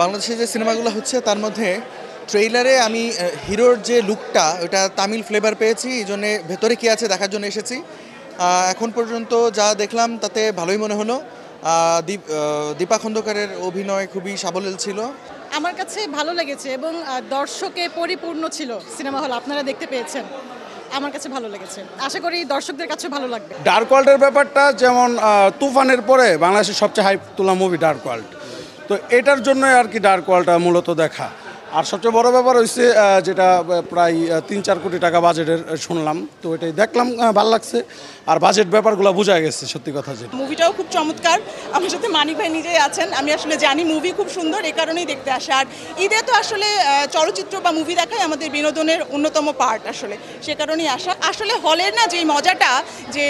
বাংলাদেশে যে সিনেমাগুলো হচ্ছে তার মধ্যে ট্রেইলারে আমি হিরোর যে লুকটা ওটা তামিল ফ্লেভার পেয়েছি এই জন্যে ভেতরে কী আছে দেখার জন্য এসেছি এখন পর্যন্ত যা দেখলাম তাতে ভালোই মনে হলো দীপা খন্দকারের অভিনয় খুবই সাবলীল ছিল আমার কাছে ভালো লেগেছে এবং দর্শকে পরিপূর্ণ ছিল সিনেমা হল আপনারা দেখতে পেয়েছেন আমার কাছে ভালো লেগেছে আশা করি দর্শকদের কাছে ভালো লাগবে ডার্ক ওয়ার্ল্ডের ব্যাপারটা যেমন তুফানের পরে বাংলাদেশের সবচেয়ে হাই তোলা মুভি ডার্ক ওয়ার্ল্ড তো এটার জন্য আর কি ডার্ক ওয়ালটা মূলত দেখা আর সবচেয়ে বড় ব্যাপার হয়েছে যেটা প্রায় তিন চার কোটি টাকা বাজেটের শুনলাম তো এটাই দেখলাম ভালো লাগছে আর বাজেট ব্যাপারগুলো বোঝা গেছে সত্যি কথা যেটা মুভিটাও খুব চমৎকার আমার সাথে মানিক ভাই নিজেই আছেন আমি আসলে জানি মুভি খুব সুন্দর এ কারণেই দেখতে আসে আর ঈদে তো আসলে চলচ্চিত্র বা মুভি দেখাই আমাদের বিনোদনের অন্যতম পার্ট আসলে সে কারণেই আসা আসলে হলের না যে মজাটা যে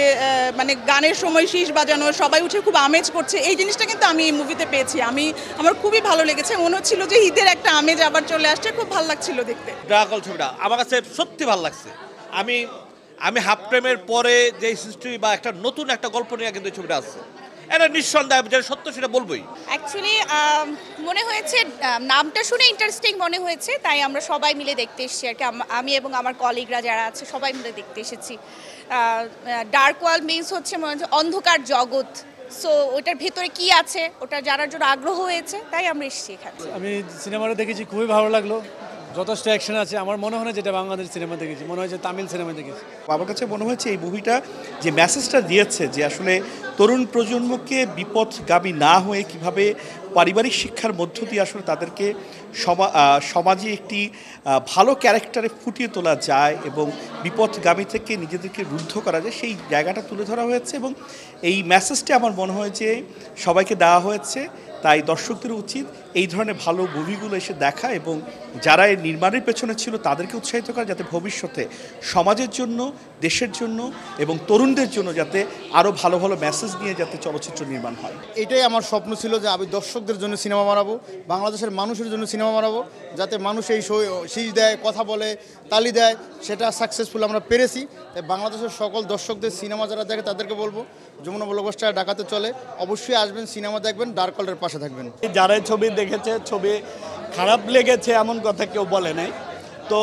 মানে গানের সময় শীষ বাজানো সবাই উঠে খুব আমেজ করছে এই জিনিসটা কিন্তু আমি এই মুভিতে পেয়েছি আমি আমার খুবই ভালো লেগেছে মনে হচ্ছিল যে ঈদের একটা আমেজ আবার চলে আসছে খুব ভালো লাগছিল দেখতে ড্রাগল ছবিটা আমার কাছে সত্যি ভালো লাগছে আমি আমি হাফ প্রেমের পরে যে হিস্ট্রি বা একটা নতুন একটা গল্প নিয়ে কিন্তু ছবিটা আসছে এটা নিঃসন্দেহ যেটা সত্য সেটা বলবোই অ্যাকচুয়ালি মনে হয়েছে নামটা শুনে ইন্টারেস্টিং মনে হয়েছে তাই আমরা সবাই মিলে দেখতে এসেছি আর কি আমি এবং আমার কলিগরা যারা আছে সবাই মিলে দেখতে এসেছি ডার্ক ওয়ার্ল্ড মিনস হচ্ছে মনে হচ্ছে অন্ধকার জগৎ সো ওটার ভিতরে কি আছে ওটা জানার জন্য আগ্রহ হয়েছে তাই আমরা এসেছি এখানে আমি সিনেমাটা দেখেছি খুবই ভালো লাগলো যথেষ্ট অ্যাকশন আছে আমার মনে হয় না যেটা বাংলাদেশ সিনেমা দেখেছি মনে হয় যে তামিল সিনেমা দেখেছি আমার কাছে মনে হয়েছে এই মুভিটা যে মেসেজটা দিয়েছে যে আসলে তরুণ প্রজন্মকে বিপদগামী না হয়ে কিভাবে পারিবারিক শিক্ষার মধ্য দিয়ে আসলে তাদেরকে সমাজে একটি ভালো ক্যারেক্টারে ফুটিয়ে তোলা যায় এবং বিপদগামী থেকে নিজেদেরকে রুদ্ধ করা যায় সেই জায়গাটা তুলে ধরা হয়েছে এবং এই মেসেজটি আমার মনে হয় যে সবাইকে দেওয়া হয়েছে তাই দর্শকদের উচিত এই ধরনের ভালো মুভিগুলো এসে দেখা এবং যারা এর নির্মাণের পেছনে ছিল তাদেরকে উৎসাহিত করা যাতে ভবিষ্যতে সমাজের জন্য দেশের জন্য এবং তরুণদের জন্য যাতে আরও ভালো ভালো মেসেজ মেসেজ নিয়ে যাতে চলচ্চিত্র নির্মাণ হয় এটাই আমার স্বপ্ন ছিল যে আমি দর্শকদের জন্য সিনেমা বানাবো বাংলাদেশের মানুষের জন্য সিনেমা বানাবো যাতে মানুষ এই শীষ দেয় কথা বলে তালি দেয় সেটা সাকসেসফুল আমরা পেরেছি তাই বাংলাদেশের সকল দর্শকদের সিনেমা যারা দেখে তাদেরকে বলবো যমুনা ব্লকবাস্টার ডাকাতে চলে অবশ্যই আসবেন সিনেমা দেখবেন ডার্ক কলের পাশে থাকবেন যারাই ছবি দেখেছে ছবি খারাপ লেগেছে এমন কথা কেউ বলে নাই তো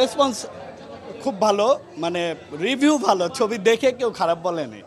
রেসপন্স খুব ভালো মানে রিভিউ ভালো ছবি দেখে কেউ খারাপ বলেনি